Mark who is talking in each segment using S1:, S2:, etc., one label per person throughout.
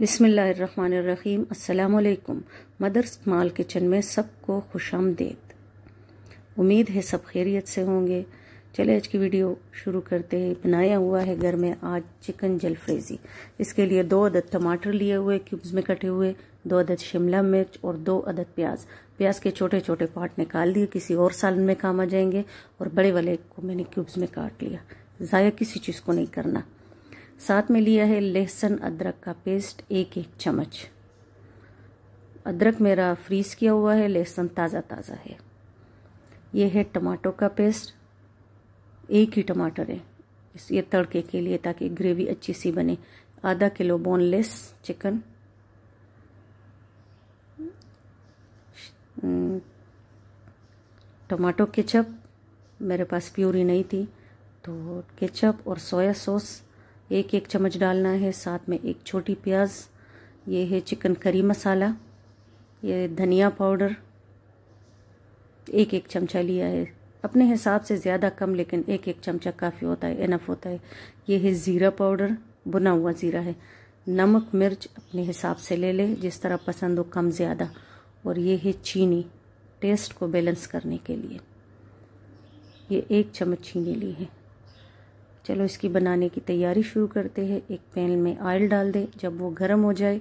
S1: बिसमीम अल्लाम मदर्स माल किचन में सबको खुश आमदेद उम्मीद है सब खैरियत से होंगे चले आज की वीडियो शुरू करते हैं बनाया हुआ है घर में आज चिकन जलफ्रेज़ी इसके लिए दो अदद टमाटर लिए हुए क्यूब्स में कटे हुए दो अदद शिमला मिर्च और दो अदद प्याज प्याज के छोटे छोटे पार्ट निकाल दिए किसी और सालन में काम आ जाएंगे और बड़े वाले को मैंने क्यूब्स में काट लिया ज़ाया किसी चीज़ को नहीं करना साथ में लिया है लहसुन अदरक का पेस्ट एक एक चम्मच अदरक मेरा फ्रीज़ किया हुआ है लहसुन ताज़ा ताज़ा है ये है टमाटो का पेस्ट एक ही टमाटर है इस ये तड़के के लिए ताकि ग्रेवी अच्छी सी बने आधा kilo boneless chicken hmm, tomato ketchup मेरे पास प्यूरी नहीं थी तो केचप और सोया सॉस एक एक चम्मच डालना है साथ में एक छोटी प्याज ये है चिकन करी मसाला ये धनिया पाउडर एक एक चमचा लिया है अपने हिसाब से ज़्यादा कम लेकिन एक एक चमचा काफ़ी होता है इनफ होता है ये है ज़ीरा पाउडर बुना हुआ ज़ीरा है नमक मिर्च अपने हिसाब से ले लें जिस तरह पसंद हो कम ज़्यादा और ये है चीनी टेस्ट को बैलेंस करने के लिए ये एक चम्मच चीनी ली है चलो इसकी बनाने की तैयारी शुरू करते हैं एक पैन में ऑयल डाल दें जब वो गर्म हो जाए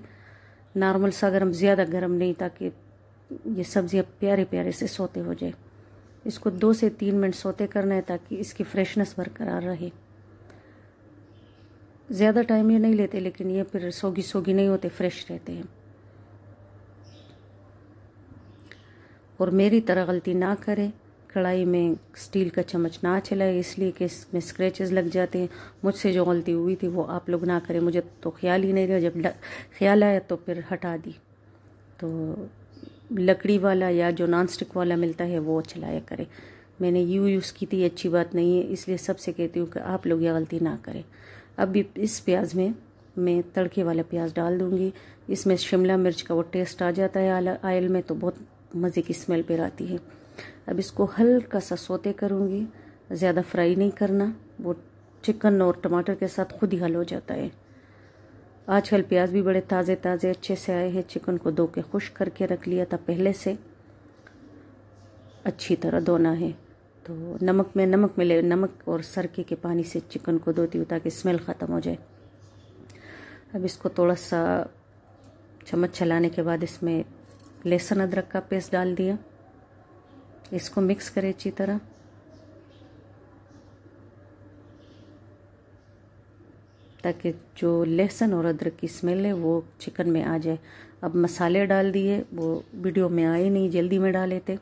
S1: नॉर्मल सा गर्म ज़्यादा गर्म नहीं ताकि ये सब्ज़ियाँ प्यारे प्यारे से सोते हो जाए इसको दो से तीन मिनट सोते करना है ताकि इसकी फ्रेशनेस बरकरार रहे ज़्यादा टाइम ये नहीं लेते लेकिन ये फिर सोगी सोगी नहीं होते फ्रेश रहते हैं और मेरी तरह गलती ना करें कढ़ाई में स्टील का चम्मच ना चलाए इसलिए कि इसमें स्क्रैचेस लग जाते हैं मुझसे जो गलती हुई थी वो आप लोग ना करें मुझे तो ख्याल ही नहीं रहा जब ख्याल आया तो फिर हटा दी तो लकड़ी वाला या जो नॉन स्टिक वाला मिलता है वो चलाया करें मैंने यू यूज़ की थी अच्छी बात नहीं है इसलिए सबसे कहती हूँ कि आप लोग यह गलती ना करें अब भी इस प्याज में मैं तड़के वाला प्याज डाल दूँगी इसमें शिमला मिर्च का वो टेस्ट आ जाता है आयल में तो बहुत मज़े की स्मेल पर आती है अब इसको हल्का सा सोते करूँगी ज़्यादा फ्राई नहीं करना वो चिकन और टमाटर के साथ खुद ही हल हो जाता है आजकल प्याज भी बड़े ताज़े ताज़े अच्छे से आए हैं चिकन को धो के खुश करके रख लिया था पहले से अच्छी तरह धोना है तो नमक में नमक मिले नमक और सरके के पानी से चिकन को धोती हूँ ताकि स्मेल ख़त्म हो जाए अब इसको थोड़ा सा चम्मच चलाने के बाद इसमें लहसुन अदरक का पेस्ट डाल दिया इसको मिक्स करें अच्छी तरह ताकि जो लहसुन और अदरक की स्मेल है वो चिकन में आ जाए अब मसाले डाल दिए वो वीडियो में आए नहीं जल्दी में डाले थे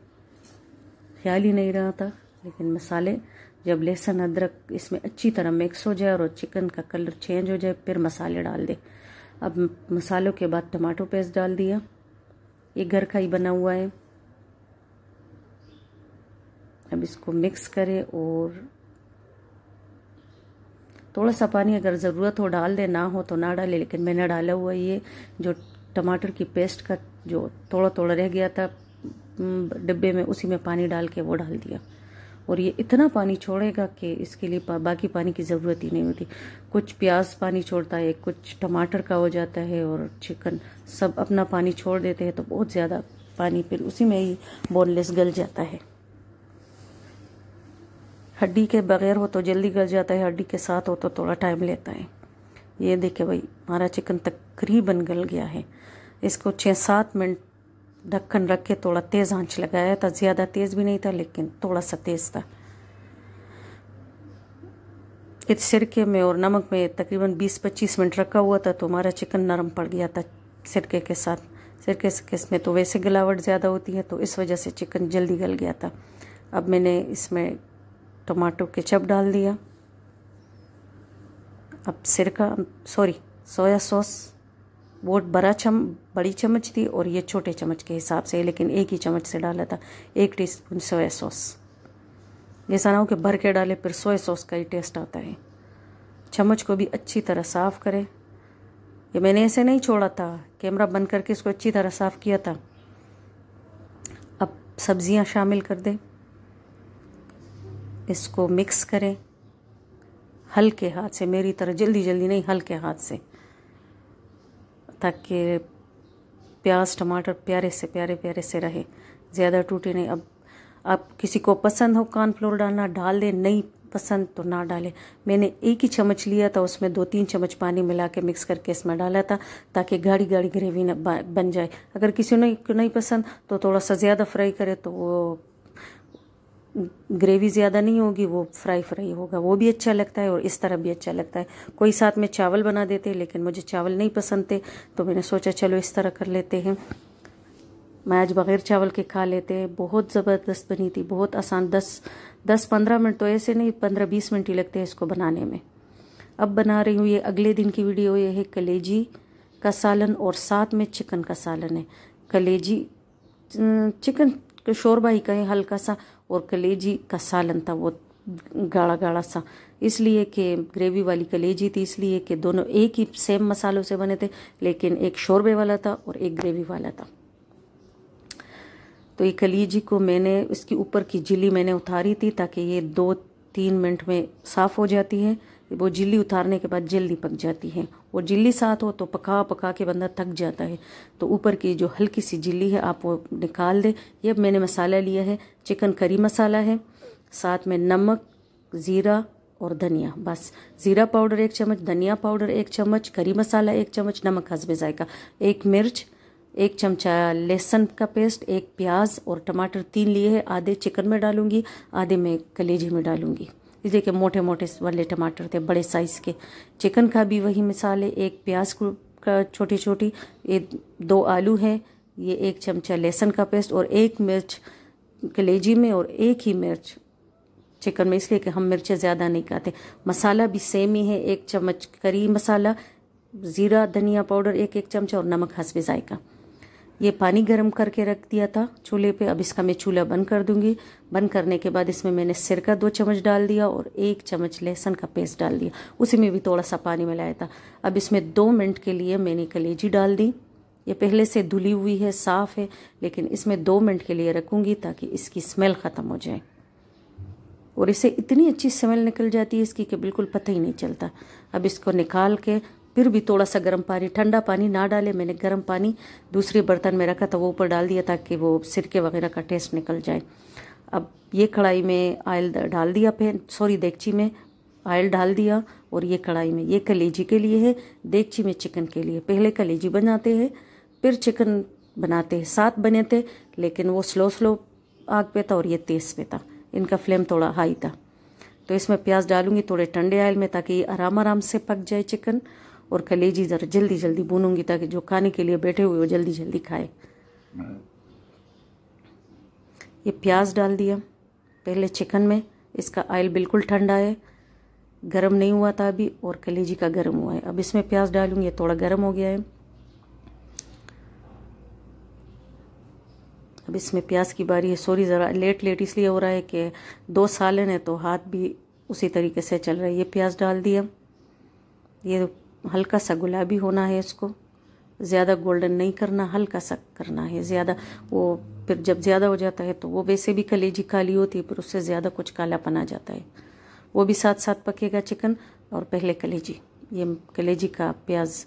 S1: ख्याल ही नहीं रहा था लेकिन मसाले जब लहसुन अदरक इसमें अच्छी तरह मिक्स हो जाए और चिकन का कलर चेंज हो जाए फिर मसाले डाल दे अब मसालों के बाद टमाटो पेस्ट डाल दिया ये घर का ही बना हुआ है अब इसको मिक्स करें और थोड़ा सा पानी अगर ज़रूरत हो डाल दे ना हो तो ना डाले लेकिन मैंने डाला हुआ ये जो टमाटर की पेस्ट का जो थोड़ा थोड़ा रह गया था डिब्बे में उसी में पानी डाल के वो डाल दिया और ये इतना पानी छोड़ेगा कि इसके लिए पा, बाकी पानी की ज़रूरत ही नहीं होती कुछ प्याज पानी छोड़ता है कुछ टमाटर का हो जाता है और चिकन सब अपना पानी छोड़ देते हैं तो बहुत ज़्यादा पानी फिर उसी में ही बोनलेस गल जाता है हड्डी के बगैर हो तो जल्दी गल जाता है हड्डी के साथ हो तो थोड़ा टाइम लेता है ये देखे भाई हमारा चिकन तकरीबन गल गया है इसको छः सात मिनट ढक्कन रख के थोड़ा तेज़ आंच लगाया था ज़्यादा तेज़ भी नहीं था लेकिन थोड़ा सा तेज़ था इस सिरके में और नमक में तकरीबन 20-25 मिनट रखा हुआ था तो हमारा चिकन नरम पड़ गया था सिरके के साथ सिरके के इसमें तो वैसे गिलावट ज़्यादा होती है तो इस वजह से चिकन जल्दी गल गया था अब मैंने इसमें टमाटो केचप डाल दिया अब सिरका सॉरी सोया सॉस बहुत बड़ा चम बड़ी चम्मच थी और ये छोटे चम्मच के हिसाब से लेकिन एक ही चम्मच से डाला था एक टीस्पून सोया सॉस ऐसा ना हो कि भर के डाले फिर सोया सॉस का ही टेस्ट आता है चम्मच को भी अच्छी तरह साफ़ करें ये मैंने ऐसे नहीं छोड़ा था कैमरा बंद करके इसको अच्छी तरह साफ़ किया था अब सब्ज़ियाँ शामिल कर दें इसको मिक्स करें हल्के हाथ से मेरी तरह जल्दी जल्दी नहीं हल्के हाथ से ताकि प्याज टमाटर प्यारे से प्यारे प्यारे से रहे ज़्यादा टूटे नहीं अब आप किसी को पसंद हो कॉर्नफ्लोर डालना डाल दें नहीं पसंद तो ना डालें मैंने एक ही चम्मच लिया था उसमें दो तीन चम्मच पानी मिला के मिक्स करके इसमें डाला था ताकि गाढ़ी गाढ़ी ग्रेवी न बन जाए अगर किसी को नहीं पसंद तो थोड़ा सा ज़्यादा फ्राई करे तो वो ग्रेवी ज़्यादा नहीं होगी वो फ्राई फ्राई होगा वो भी अच्छा लगता है और इस तरह भी अच्छा लगता है कोई साथ में चावल बना देते लेकिन मुझे चावल नहीं पसंद थे तो मैंने सोचा चलो इस तरह कर लेते हैं मैं आज बग़ैर चावल के खा लेते हैं बहुत ज़बरदस्त बनी थी बहुत आसान दस दस पंद्रह मिनट तो ऐसे नहीं पंद्रह बीस मिनट ही लगते हैं इसको बनाने में अब बना रही हूँ ये अगले दिन की वीडियो ये है कलेजी का सालन और साथ में चिकन का सालन है कलेजी चिकन शोरबा ही कहें हल्का सा और कलेजी का सालन था वो गाढ़ा गाढ़ा सा इसलिए कि ग्रेवी वाली कलेजी थी इसलिए कि दोनों एक ही सेम मसालों से बने थे लेकिन एक शोरबे वाला था और एक ग्रेवी वाला था तो ये कलेजी को मैंने इसके ऊपर की जिली मैंने उतारी थी ताकि ये दो तीन मिनट में साफ़ हो जाती है वो जिली उतारने के बाद जल्दी पक जाती है वो जिल्ली साथ हो तो पका पका के बंदा थक जाता है तो ऊपर की जो हल्की सी जिल्ली है आप वो निकाल दें ये मैंने मसाला लिया है चिकन करी मसाला है साथ में नमक ज़ीरा और धनिया बस ज़ीरा पाउडर एक चम्मच धनिया पाउडर एक चम्मच करी मसाला एक चम्मच नमक हसबे ज़ायका एक मिर्च एक चमचा लहसुन का पेस्ट एक प्याज और टमाटर तीन लिए है आधे चिकन में डालूंगी आधे मैं कलेजी में डालूंगी ये देखिए मोटे मोटे वाले टमाटर थे बड़े साइज़ के चिकन का भी वही मिसाल है एक प्याज का छोटी छोटी ये दो आलू है ये एक चमचा लहसुन का पेस्ट और एक मिर्च कलेजी में और एक ही मिर्च चिकन में इसलिए कि हम मिर्चें ज़्यादा नहीं खाते मसाला भी सेम ही है एक चम्मच करी मसाला ज़ीरा धनिया पाउडर एक एक चमचा और नमक हंसवे जायका ये पानी गर्म करके रख दिया था चूल्हे पे अब इसका मैं चूल्हा बंद कर दूंगी बंद करने के बाद इसमें मैंने सिरका दो चम्मच डाल दिया और एक चम्मच लहसुन का पेस्ट डाल दिया उसी में भी थोड़ा सा पानी मिलाया था अब इसमें दो मिनट के लिए मैंने कलेजी डाल दी ये पहले से धुली हुई है साफ़ है लेकिन इसमें दो मिनट के लिए रखूँगी ताकि इसकी स्मेल ख़त्म हो जाए और इसे इतनी अच्छी स्मेल निकल जाती है इसकी कि बिल्कुल पता ही नहीं चलता अब इसको निकाल के फिर भी थोड़ा सा गर्म पानी ठंडा पानी ना डाले मैंने गर्म पानी दूसरे बर्तन में रखा था वो ऊपर डाल दिया ताकि वो सिरके वगैरह का टेस्ट निकल जाए अब ये कढ़ाई में आयल डाल दिया पैन सॉरी देगची में आयल डाल दिया और ये कढ़ाई में ये कलेजी के लिए है देगची में चिकन के लिए पहले कलेजी बनाते हैं फिर चिकन बनाते हैं साथ बने थे लेकिन वो स्लो स्लो आग पे था और ये तेज़ पे था इनका फ्लेम थोड़ा हाई था तो इसमें प्याज डालूंगी थोड़े ठंडे आयल में ताकि आराम आराम से पक जाए चिकन और कलेजी ज़रा जल्दी जल्दी भूनूंगी ताकि जो खाने के लिए बैठे हुए वो जल्दी जल्दी खाए ये प्याज डाल दिया पहले चिकन में इसका आयल बिल्कुल ठंडा है गर्म नहीं हुआ था अभी और कलेजी का गर्म हुआ है अब इसमें प्याज डालूंगी थोड़ा गर्म हो गया है अब इसमें प्याज की बारी है सॉरी ज़रा लेट लेट इसलिए हो रहा है कि दो सालन है तो हाथ भी उसी तरीके से चल रहा है ये प्याज डाल दिया ये हल्का सा गुलाबी होना है इसको ज़्यादा गोल्डन नहीं करना हल्का सा करना है ज़्यादा वो फिर जब ज़्यादा हो जाता है तो वो वैसे भी कलेजी काली होती है फिर उससे ज़्यादा कुछ कालापन आ जाता है वो भी साथ साथ पकेगा चिकन और पहले कलेजी ये कलेजी का प्याज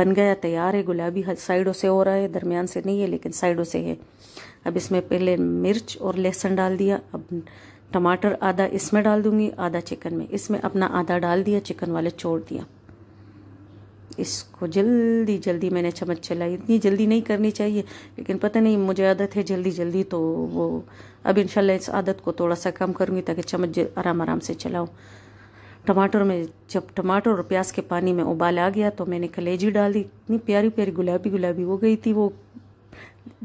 S1: बन गया तैयार है गुलाबी साइडों से हो रहा है दरमियान से नहीं है लेकिन साइडों से है अब इसमें पहले मिर्च और लहसुन डाल दिया अब टमाटर आधा इसमें डाल दूंगी आधा चिकन में इसमें अपना आधा डाल दिया चिकन वाले छोड़ दिया इसको जल्दी जल्दी मैंने चम्मच चलाई इतनी जल्दी नहीं करनी चाहिए लेकिन पता नहीं मुझे आदत है जल्दी जल्दी तो वो अब इनशाला इस आदत को थोड़ा सा कम करूँगी ताकि चम्मच आराम आराम से चलाऊँ टमाटर में जब टमाटर और प्याज के पानी में उबाल आ गया तो मैंने कलेजी डाल दी इतनी प्यारी प्यारी गुलाबी गुलाबी हो गई थी वो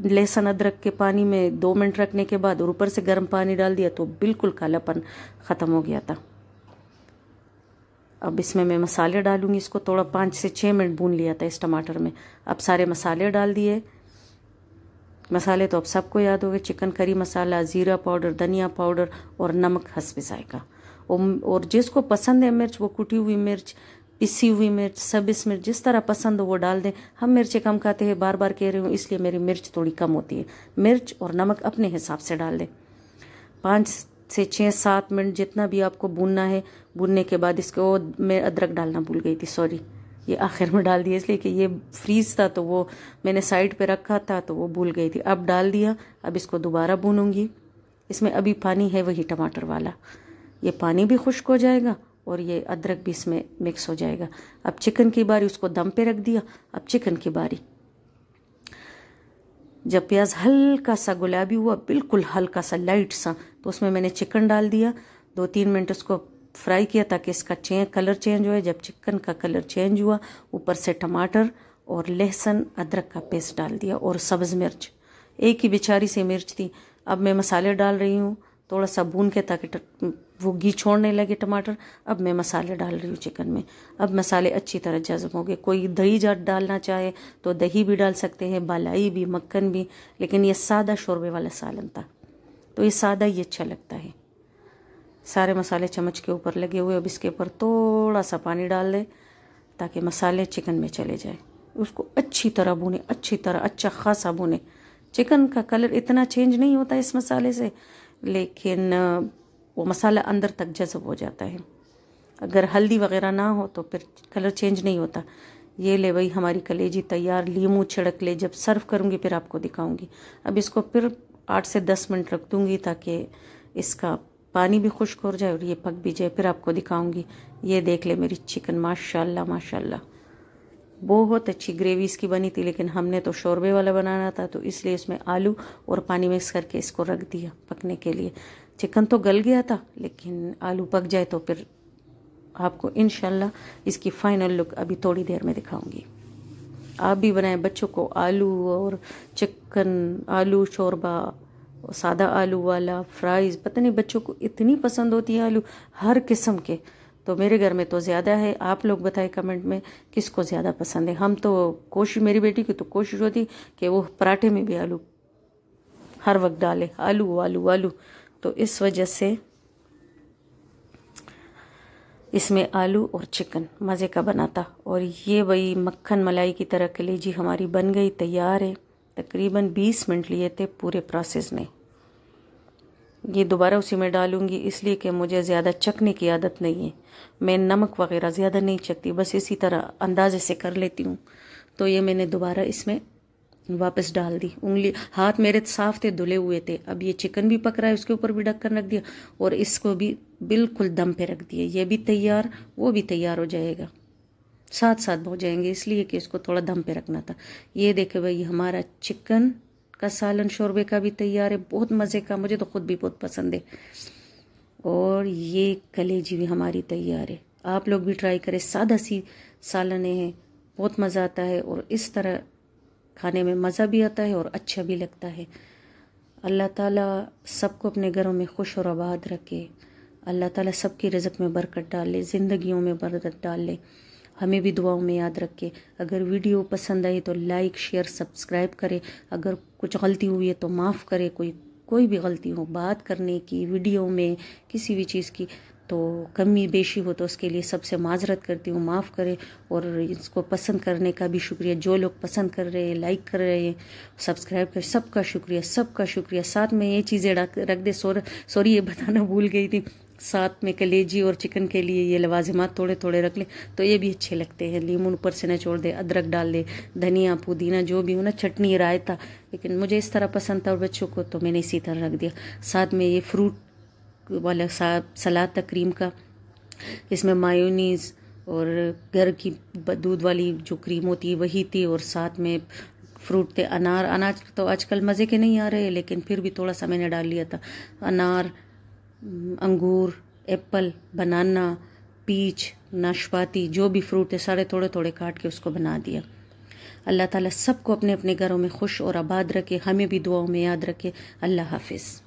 S1: लहसुन अदरक के पानी में दो मिनट रखने के बाद और ऊपर से गर्म पानी डाल दिया तो बिल्कुल कालापन ख़त्म हो गया था अब इसमें मैं मसाले डालूंगी इसको थोड़ा पाँच से छः मिनट भून लिया था इस टमाटर में अब सारे मसाले डाल दिए मसाले तो अब सबको याद हो गए चिकन करी मसाला ज़ीरा पाउडर धनिया पाउडर और नमक हंस पिसाएगा और जिसको पसंद है मिर्च वो कुटी हुई मिर्च पिसी हुई मिर्च सबिस मिर्च जिस तरह पसंद हो वो डाल दें हम मिर्चें कम खाते हैं बार बार कह रही हूँ इसलिए मेरी मिर्च थोड़ी कम होती है मिर्च और नमक अपने हिसाब से डाल दें पाँच से छः सात मिनट जितना भी आपको भूनना है भूनने के बाद इसको मैं अदरक डालना भूल गई थी सॉरी ये आखिर में डाल दिया इसलिए कि ये फ्रीज था तो वो मैंने साइड पे रखा था तो वो भूल गई थी अब डाल दिया अब इसको दोबारा भूनूंगी इसमें अभी पानी है वही टमाटर वाला ये पानी भी खुश्क हो जाएगा और ये अदरक भी इसमें मिक्स हो जाएगा अब चिकन की बारी उसको दम पे रख दिया अब चिकन की बारी जब प्याज हल्का सा गुलाबी हुआ बिल्कुल हल्का सा लाइट सा तो उसमें मैंने चिकन डाल दिया दो तीन मिनट उसको फ्राई किया ताकि इसका चें कलर चेंज हुआ जब चिकन का कलर चेंज हुआ ऊपर से टमाटर और लहसुन अदरक का पेस्ट डाल दिया और सब्ज़ मिर्च एक ही बेचारी सी मिर्च थी अब मैं मसाले डाल रही हूँ थोड़ा सा भून के ताकि वो घी छोड़ने लगे टमाटर अब मैं मसाले डाल रही हूँ चिकन में अब मसाले अच्छी तरह जज्ब हो गए कोई दही जाट डालना चाहे तो दही भी डाल सकते हैं बालाई भी मक्खन भी लेकिन ये सादा शोरबे वाला सालन था तो ये सादा ही अच्छा लगता है सारे मसाले चम्मच के ऊपर लगे हुए अब इसके ऊपर थोड़ा सा पानी डाल दें ताकि मसाले चिकन में चले जाए उसको अच्छी तरह बुने अच्छी तरह अच्छा खासा बुने चिकन का कलर इतना चेंज नहीं होता इस मसाले से लेकिन वो मसाला अंदर तक जज्ब हो जाता है अगर हल्दी वगैरह ना हो तो फिर कलर चेंज नहीं होता ये ले भाई हमारी कलेजी तैयार लीमू छिड़क ले जब सर्व करूँगी फिर आपको दिखाऊँगी अब इसको फिर आठ से दस मिनट रख दूँगी ताकि इसका पानी भी खुश्क हो जाए और ये पक भी जाए फिर आपको दिखाऊँगी ये देख ले मेरी चिकन माशाल्लाह माशाल्लाह बहुत अच्छी ग्रेवी इसकी बनी थी लेकिन हमने तो शोरबे वाला बनाना था तो इसलिए इसमें आलू और पानी मिक्स करके इसको रख दिया पकने के लिए चिकन तो गल गया था लेकिन आलू पक जाए तो फिर आपको इन इसकी फ़ाइनल लुक अभी थोड़ी देर में दिखाऊंगी आप भी बनाएं बच्चों को आलू और चिकन आलू शोरबा सादा आलू वाला फ्राइज़ पता नहीं बच्चों को इतनी पसंद होती है आलू हर किस्म के तो मेरे घर में तो ज़्यादा है आप लोग बताएं कमेंट में किसको ज़्यादा पसंद है हम तो कोशिश मेरी बेटी की तो कोशिश होती कि वो पराठे में भी आलू हर वक्त डाले आलू आलू आलू तो इस वजह से इसमें आलू और चिकन मज़े का बना था और ये वही मक्खन मलाई की तरह कलेजी हमारी बन गई तैयार है तकरीबन 20 मिनट लिए थे पूरे प्रोसेस में ये दोबारा उसी में डालूंगी इसलिए कि मुझे ज़्यादा चखने की आदत नहीं है मैं नमक वगैरह ज़्यादा नहीं चखती बस इसी तरह अंदाजे से कर लेती हूँ तो ये मैंने दोबारा इसमें वापस डाल दी उंगली हाथ मेरे साफ थे धुले हुए थे अब ये चिकन भी पक रहा है उसके ऊपर भी ढक्कन रख दिया और इसको भी बिल्कुल दम पे रख दिया ये भी तैयार वो भी तैयार हो जाएगा साथ साथ हो जाएंगे इसलिए कि इसको थोड़ा दम पे रखना था ये देखे भाई हमारा चिकन का सालन शोरबे का भी तैयार है बहुत मज़े का मुझे तो ख़ुद भी बहुत पसंद है और ये कलेजी भी हमारी तैयार है आप लोग भी ट्राई करें सादा सी सालने हैं बहुत मज़ा आता है और इस तरह खाने में मज़ा भी आता है और अच्छा भी लगता है अल्लाह ताला सबको अपने घरों में खुश और आबाद रखे अल्लाह ताला सबकी रिज़क में बरकत डाले ज़िंदगियों में बरकत डाले हमें भी दुआओं में याद रखे अगर वीडियो पसंद आई तो लाइक शेयर सब्सक्राइब करें अगर कुछ गलती हुई है तो माफ़ करें कोई कोई भी गलती हो बात करने की वीडियो में किसी भी चीज़ की तो कमी बेशी हो तो उसके लिए सबसे माजरत करती हूँ माफ़ करें और इसको पसंद करने का भी शुक्रिया जो लोग पसंद कर रहे हैं लाइक कर रहे हैं सब्सक्राइब कर सबका शुक्रिया सबका शुक्रिया साथ में ये चीज़ें रख दे सॉरी सॉरी ये बताना भूल गई थी साथ में कलेजी और चिकन के लिए ये लवाजमात थोड़े थोड़े रख लें तो ये भी अच्छे लगते हैं लीमून ऊपर से ना छोड़ दे अदरक डाल दे धनिया पुदीना जो भी हो ना चटनी रायता लेकिन मुझे इस तरह पसंद था और बच्चों को तो मैंने इसी तरह रख दिया साथ में ये फ्रूट वाला सलाद क्रीम का इसमें मायोनीज़ और घर की दूध वाली जो क्रीम होती है वही थी और साथ में फ्रूट थे अनार अनाज तो आजकल मज़े के नहीं आ रहे लेकिन फिर भी थोड़ा सा मैंने डाल लिया था अनार अंगूर एप्पल बनाना पीच नाशपाती जो भी फ्रूट थे सारे थोड़े थोड़े काट के उसको बना दिया अल्लाह ताला सबको अपने अपने घरों में खुश और आबाद रखे हमें भी दुआओं में याद रखे अल्लाह हाफिज़